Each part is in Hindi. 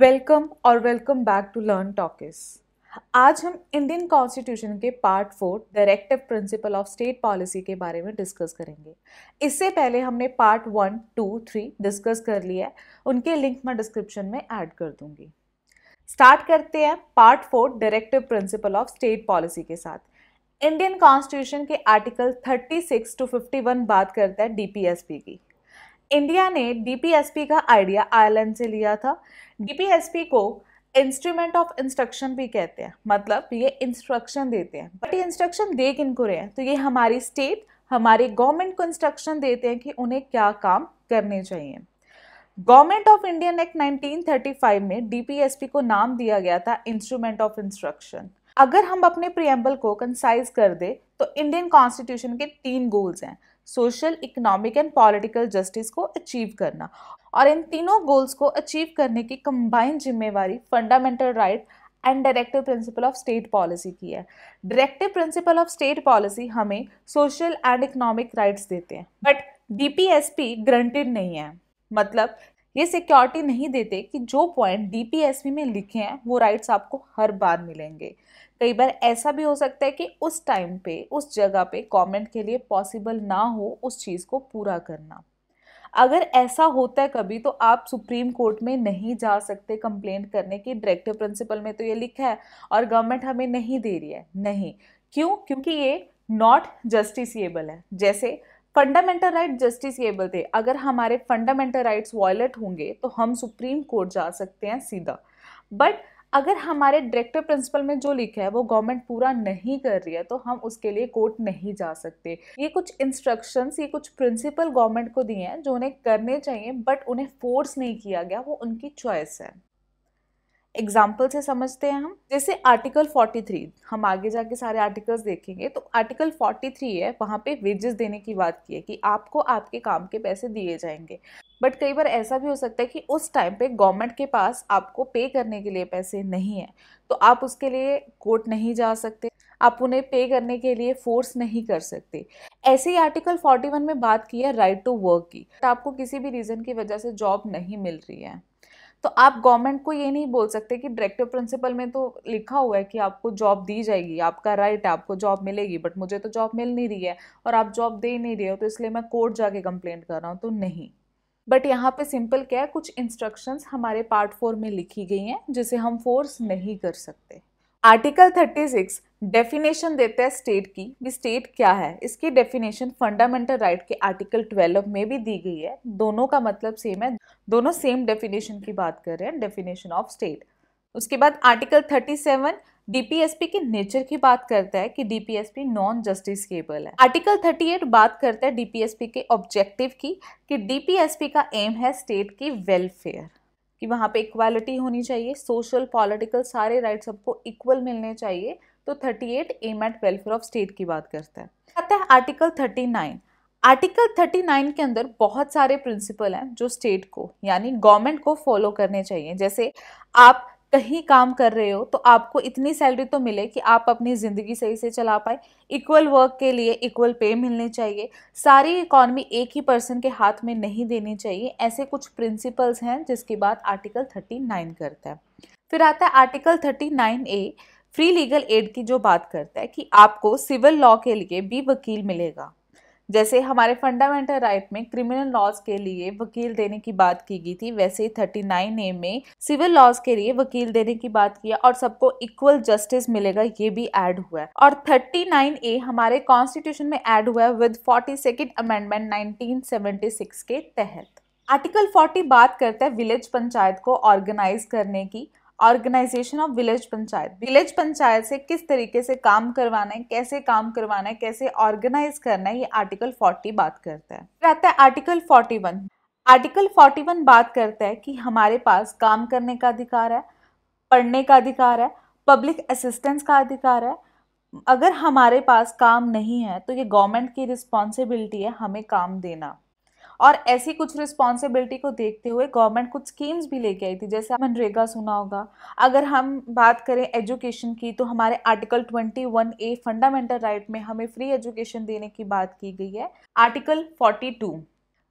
वेलकम और welcome back to learn talkies आज हम इंडियन कॉन्स्टिट्यूशन के part four directive principle of state policy के बारे में डिस्कस करेंगे इससे पहले हमने part one two three discuss कर लिया है उनके लिंक मैं डिस्क्रिप्शन में ऐड कर दूंगी स्टार्ट करते हैं part four directive principle of state policy के साथ इंडियन कॉन्स्टिट्यूशन के आर्टिकल 36 टू 51 बात करता है डीपीएसपी की इंडिया ने डीपीएसपी का आइडिया आयरलैंड से लिया था डीपीएसपी को इंस्ट्रूमेंट ऑफ इंस्ट्रक्शन भी कहते हैं मतलब ये इंस्ट्रक्शन देते हैं बट ये इंस्ट्रक्शन दे किन को रहे हैं तो ये हमारी स्टेट हमारी गवर्नमेंट को इंस्ट्रक्शन देते हैं कि उन्हें क्या काम करने चाहिए गवर्नमेंट ऑफ इंडियन एक्ट 1935 में डीपीएसपी को नाम दिया गया था इंस्ट्रूमेंट ऑफ इंस्ट्रक्शन अगर हम अपने प्रियम्बल को कंसाइज कर दे तो इंडियन कॉन्स्टिट्यूशन के तीन गोल्स हैं social economic and political justice को अचीव करना और इन तीनों गोल्स को अचीव करने की कंबाइंड जिम्मेवारी fundamental right and directive principle of state policy की है directive principle of state policy हमें सोशल एंड इकोनॉमिक राइट्स देते हैं बट डीपीएसपी ग्रंटेड नहीं है मतलब ये सिक्योरिटी नहीं देते कि जो पॉइंट डीपीएसपी में लिखे हैं वो राइट्स आपको हर बार मिलेंगे कई बार ऐसा भी हो सकता है कि उस टाइम पे उस जगह पे कमेंट के लिए पॉसिबल ना हो उस चीज़ को पूरा करना अगर ऐसा होता है कभी तो आप सुप्रीम कोर्ट में नहीं जा सकते कंप्लेंट करने की डायरेक्टर प्रिंसिपल में तो ये लिखा है और गवर्नमेंट हमें नहीं दे रही है नहीं क्यों क्योंकि ये नॉट जस्टिसिएबल है जैसे फंडामेंटल राइट जस्टिसिएबल थे अगर हमारे फंडामेंटल राइट्स वॉयलेट होंगे तो हम सुप्रीम कोर्ट जा सकते हैं सीधा बट अगर हमारे डायरेक्टर प्रिंसिपल में जो लिखा है वो गवर्नमेंट पूरा नहीं कर रही है तो हम उसके लिए कोर्ट नहीं जा सकते ये कुछ इंस्ट्रक्शंस ये कुछ प्रिंसिपल गवर्नमेंट को दिए हैं जो उन्हें करने चाहिए बट उन्हें फोर्स नहीं किया गया वो उनकी चॉइस है एग्जाम्पल से समझते हैं हम जैसे आर्टिकल 43 हम आगे जाके सारे आर्टिकल्स देखेंगे तो आर्टिकल 43 है वहाँ पे वेजेस देने की बात की है कि आपको आपके काम के पैसे दिए जाएंगे बट कई बार ऐसा भी हो सकता है कि उस टाइम पे गवर्नमेंट के पास आपको पे करने के लिए पैसे नहीं है तो आप उसके लिए कोर्ट नहीं जा सकते आप उन्हें पे करने के लिए फोर्स नहीं कर सकते ऐसे ही आर्टिकल 41 में बात की है राइट टू वर्क की तो आपको किसी भी रीज़न की वजह से जॉब नहीं मिल रही है तो आप गवर्नमेंट को ये नहीं बोल सकते कि डायरेक्टिव प्रिंसिपल में तो लिखा हुआ है कि आपको जॉब दी जाएगी आपका राइट है आपको जॉब मिलेगी बट मुझे तो जॉब मिल नहीं रही है और आप जॉब दे नहीं रहे हो तो इसलिए मैं कोर्ट जाके कंप्लेंट कर रहा हूँ तो नहीं बट यहाँ पे सिंपल क्या है कुछ इंस्ट्रक्शंस हमारे पार्ट फोर में लिखी गई हैं जिसे हम फोर्स नहीं कर सकते आर्टिकल 36 डेफिनेशन देता है स्टेट की भी स्टेट क्या है इसकी डेफिनेशन फंडामेंटल राइट के आर्टिकल 12 में भी दी गई है दोनों का मतलब सेम है दोनों सेम डेफिनेशन की बात कर रहे हैं डेफिनेशन ऑफ स्टेट उसके बाद आर्टिकल 37 डीपीएसपी के नेचर की बात करता है कि डीपीएसपी नॉन केबल है आर्टिकल 38 बात करता है डीपीएसपी के ऑब्जेक्टिव की कि डीपीएसपी का एम है स्टेट की वेलफेयर कि वहाँ पे इक्वालिटी होनी चाहिए सोशल पॉलिटिकल सारे राइट सबको इक्वल मिलने चाहिए तो 38 aim at welfare of state की बात करता है आता है आर्टिकल 39 आर्टिकल 39 के अंदर बहुत सारे प्रिंसिपल हैं जो स्टेट को यानी गवर्नमेंट को फॉलो करने चाहिए जैसे आप कहीं काम कर रहे हो तो आपको इतनी सैलरी तो मिले कि आप अपनी ज़िंदगी सही से चला पाए इक्वल वर्क के लिए इक्वल पे मिलने चाहिए सारी इकॉनमी एक ही पर्सन के हाथ में नहीं देनी चाहिए ऐसे कुछ प्रिंसिपल्स हैं जिसकी बात आर्टिकल थर्टी नाइन करता है फिर आता है article thirty nine A free legal aid की जो बात करता है कि आपको सिविल लॉ के लिए भी वकील मिलेगा जैसे हमारे फंडामेंटल राइट में क्रिमिनल लॉज के लिए वकील देने की बात की गई थी वैसे ही थर्टी नाइन ए में सिविल लॉज के लिए वकील देने की बात किया और सबको इक्वल जस्टिस मिलेगा ये भी एड हुआ है और थर्टी नाइन ए हमारे कॉन्स्टिट्यूशन में एड हुआ है with forty second amendment nineteen seventy six के तहत आर्टिकल फोर्टी बात करता है विलेज पंचायत को ऑर्गेनाइज करने की organization of village panchayat village panchayat से किस तरीके से काम करवाना है कैसे काम करवाना है कैसे ऑर्गेनाइज करना है ये आर्टिकल 40 बात करता है फिर आता है आर्टिकल 41 आर्टिकल 41 बात करता है कि हमारे पास काम करने का अधिकार है पढ़ने का अधिकार है पब्लिक असिस्टेंस का अधिकार है अगर हमारे पास काम नहीं है तो ये गवर्नमेंट की रिस्पॉन्सिबिलिटी है हमें काम देना और ऐसी कुछ रिस्पॉन्सिबिलिटी को देखते हुए गवर्नमेंट कुछ स्कीम्स भी लेके आई थी जैसे मनरेगा सुना होगा अगर हम बात करें एजुकेशन की तो हमारे article twenty one A fundamental right में हमें फ्री एजुकेशन देने की बात की गई है आर्टिकल फोर्टी टू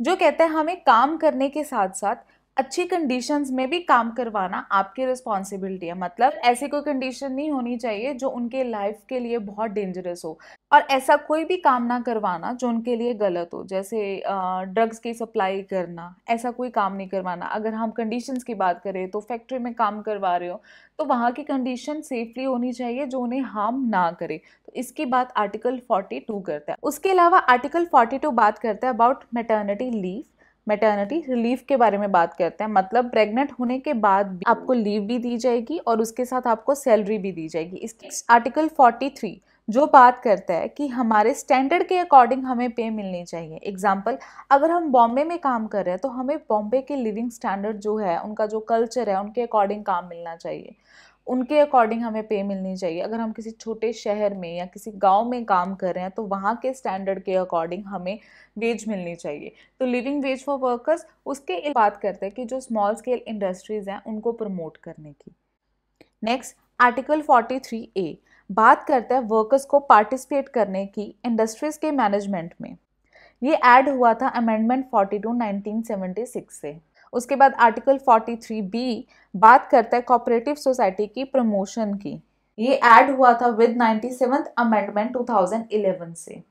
जो कहते हैं हमें काम करने के साथ साथ अच्छी कंडीशंस में भी काम करवाना आपकी रिस्पॉन्सिबिलिटी है मतलब ऐसी कोई कंडीशन नहीं होनी चाहिए जो उनके लाइफ के लिए बहुत डेंजरस हो और ऐसा कोई भी काम ना करवाना जो उनके लिए गलत हो जैसे ड्रग्स की सप्लाई करना ऐसा कोई काम नहीं करवाना अगर हम कंडीशंस की बात करें तो फैक्ट्री में काम करवा रहे हो तो वहाँ की कंडीशन सेफली होनी चाहिए जो उन्हें हार्म ना करे तो इसकी बात आर्टिकल 42 करता है उसके अलावा आर्टिकल 42 बात करता है about maternity leave maternity relief के बारे में बात करते हैं मतलब प्रेग्नेंट होने के बाद आपको लीव भी दी जाएगी और उसके साथ आपको सैलरी भी दी जाएगी इस आर्टिकल 43 जो बात करता है कि हमारे स्टैंडर्ड के अकॉर्डिंग हमें पे मिलनी चाहिए एग्जाम्पल अगर हम बॉम्बे में काम कर रहे हैं तो हमें बॉम्बे के लिविंग स्टैंडर्ड जो है उनका जो कल्चर है उनके अकॉर्डिंग काम मिलना चाहिए उनके अकॉर्डिंग हमें पे मिलनी चाहिए अगर हम किसी छोटे शहर में या किसी गांव में काम कर रहे हैं तो वहाँ के स्टैंडर्ड के अकॉर्डिंग हमें वेज मिलनी चाहिए तो लिविंग वेज फॉर वर्कर्स उसके बात करते हैं कि जो स्मॉल स्केल इंडस्ट्रीज़ हैं उनको प्रमोट करने की नेक्स्ट आर्टिकल 43 ए बात करते हैं वर्कर्स को पार्टिसिपेट करने की इंडस्ट्रीज़ के मैनेजमेंट में ये ऐड हुआ था अमेंडमेंट 42 1976 से उसके बाद आर्टिकल 43 बी बात करता है कॉपरेटिव सोसाइटी की प्रमोशन की ये ऐड हुआ था विद नाइन्टी अमेंडमेंट 2011 से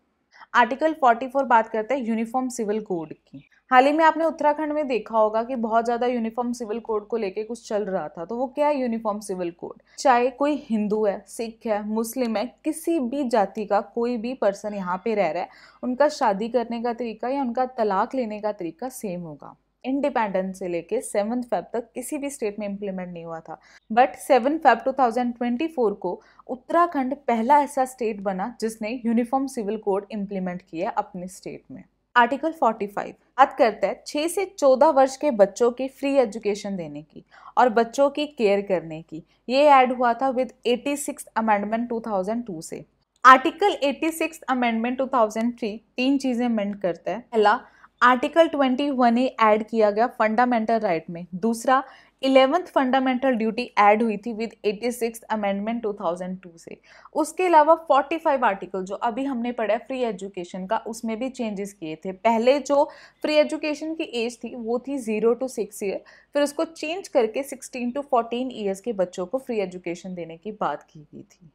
आर्टिकल 44 बात करते हैं यूनिफॉर्म सिविल कोड की हाल ही में आपने उत्तराखंड में देखा होगा कि बहुत ज़्यादा यूनिफॉर्म सिविल कोड को लेके कुछ चल रहा था तो वो क्या है यूनिफॉर्म सिविल कोड चाहे कोई हिंदू है सिख है मुस्लिम है किसी भी जाति का कोई भी पर्सन यहाँ पे रह रहा है उनका शादी करने का तरीका या उनका तलाक लेने का तरीका सेम होगा इंडिपेंडेंस से लेके सेवन फेब तक किसी भी स्टेट में इम्प्लीमेंट नहीं हुआ था बट सेवन फेब 2024 को उत्तराखंड पहला ऐसा स्टेट बना जिसने यूनिफॉर्म सिविल कोड इम्प्लीमेंट किया अपने स्टेट में आर्टिकल 45 बात करता है 6 से 14 वर्ष के बच्चों की फ्री एजुकेशन देने की और बच्चों की केयर करने की ये ऐड हुआ था विद 86 अमेंडमेंट 2002 से आर्टिकल 86 अमेंडमेंट 2003 तीन चीज़ें मेंट करता है पहला आर्टिकल 21 ए एड किया गया फंडामेंटल राइट right में दूसरा इलेवंथ फंडामेंटल ड्यूटी ऐड हुई थी विद 86 अमेंडमेंट 2002 से उसके अलावा 45 आर्टिकल जो अभी हमने पढ़ा फ्री एजुकेशन का उसमें भी चेंजेस किए थे पहले जो फ्री एजुकेशन की एज थी वो थी ज़ीरो टू सिक्स ईयर फिर उसको चेंज करके 16 टू 14 ईयर्स के बच्चों को फ्री एजुकेशन देने की बात की गई थी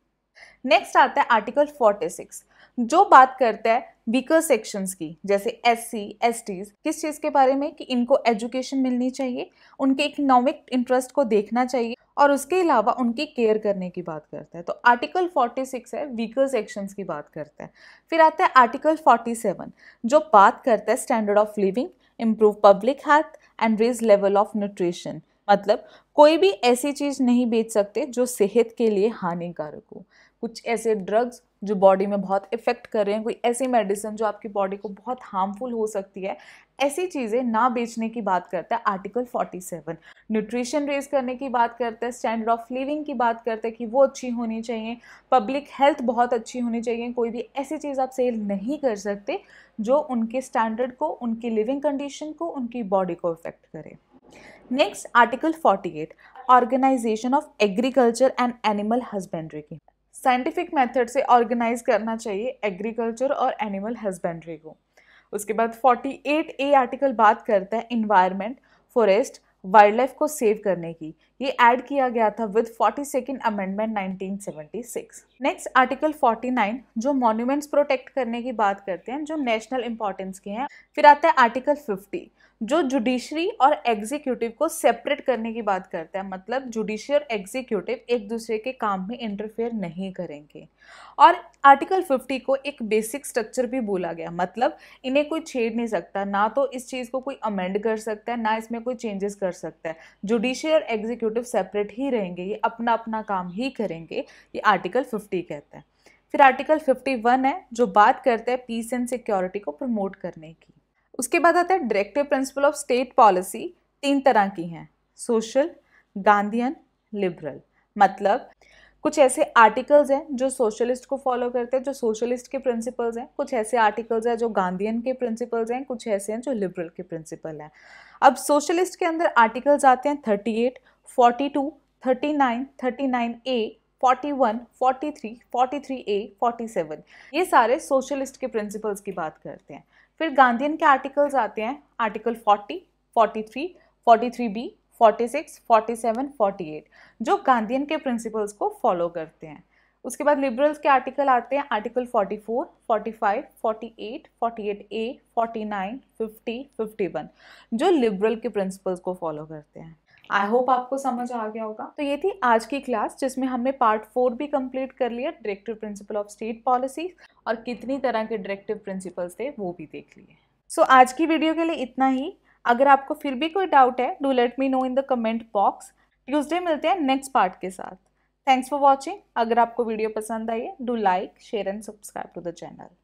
नेक्स्ट आता है आर्टिकल 46 जो बात करता है वीकर सेक्शंस की जैसे एस सी एस टीज किस चीज़ के बारे में कि इनको एजुकेशन मिलनी चाहिए उनके इकोनॉमिक इंटरेस्ट को देखना चाहिए और उसके अलावा उनकी केयर करने की बात करता है तो आर्टिकल 46 है वीकर सेक्शंस की बात करता है फिर आता है आर्टिकल 47 जो बात करता है standard of living improve public health and raise level of nutrition मतलब कोई भी ऐसी चीज़ नहीं बेच सकते जो सेहत के लिए हानिकारक हो कुछ ऐसे ड्रग्स जो बॉडी में बहुत इफ़ेक्ट कर रहे हैं कोई ऐसी मेडिसिन जो आपकी बॉडी को बहुत हार्मफुल हो सकती है ऐसी चीज़ें ना बेचने की बात करता है आर्टिकल 47 न्यूट्रिशन रेज करने की बात करता है स्टैंडर्ड ऑफ लिविंग की बात करता है कि वो अच्छी होनी चाहिए पब्लिक हेल्थ बहुत अच्छी होनी चाहिए कोई भी ऐसी चीज़ आप सेल नहीं कर सकते जो उनके स्टैंडर्ड को उनकी लिविंग कंडीशन को उनकी बॉडी को इफ़ेक्ट करे next article 48 organization of agriculture and animal husbandry की साइंटिफिक मेथड से ऑर्गेनाइज करना चाहिए एग्रीकल्चर और एनिमल हस्बेंड्री को उसके बाद 48 ए आर्टिकल बात करता है इन्वायरमेंट फॉरेस्ट वाइल्ड लाइफ को सेव करने की ये ऐड किया गया था with forty second amendment 1976। Next article 49 जो मॉन्यूमेंट्स प्रोटेक्ट करने की बात करते हैं जो नेशनल इंपॉर्टेंस के हैं फिर आता है आर्टिकल 50 जो जुडिशरी और एग्जीक्यूटिव को सेपरेट करने की बात करता है मतलब जुडिशरी और एग्जीक्यूटिव एक दूसरे के काम में इंटरफेयर नहीं करेंगे और आर्टिकल 50 को एक बेसिक स्ट्रक्चर भी बोला गया मतलब इन्हें कोई छेड़ नहीं सकता ना तो इस चीज़ को कोई अमेंड कर सकता है ना इसमें कोई चेंजेस कर सकता है जुडिशरी और एग्जीक्यूटिव एग्जीक्यूटिव सेपरेट ही रहेंगे ये अपना अपना काम ही करेंगे ये आर्टिकल 50 कहता है फिर आर्टिकल 51 है जो बात करते हैं पीस एंड सिक्योरिटी को प्रमोट करने की उसके बाद आता है directive principle of state policy तीन तरह की हैं सोशल गांधीन लिबरल मतलब कुछ ऐसे आर्टिकल्स हैं जो सोशलिस्ट को फॉलो करते हैं जो सोशलिस्ट के प्रिंसिपल्स हैं कुछ ऐसे आर्टिकल्स हैं जो गांधीयन के प्रिंसिपल्स हैं कुछ ऐसे हैं जो लिबरल के प्रिंसिपल हैं अब सोशलिस्ट के अंदर आर्टिकल्स आते हैं thirty eight forty two thirty nine thirty nine A forty one forty three forty three A forty seven ये सारे सोशलिस्ट के प्रिंसिपल्स की बात करते हैं फिर गांधीन के आर्टिकल्स आते हैं article forty forty three forty three B forty six forty seven forty eight जो गांधीन के प्रिंसिपल्स को फॉलो करते हैं उसके बाद लिबरल्स के आर्टिकल आते हैं article four forty forty forty five eight eight A forty nine fifty fifty one जो लिबरल के प्रिंसिपल्स को फॉलो करते हैं आई होप आपको समझ आ गया होगा तो ये थी आज की क्लास जिसमें हमने पार्ट फोर भी कंप्लीट कर लिया directive principle of state policy और कितनी तरह के डायरेक्टिव प्रिंसिपल्स थे वो भी देख लिए सो so, आज की वीडियो के लिए इतना ही अगर आपको फिर भी कोई डाउट है do let me know in the comment box Tuesday मिलते हैं नेक्स्ट पार्ट के साथ थैंक्स फॉर वॉचिंग अगर आपको वीडियो पसंद आई है do like share and subscribe to the channel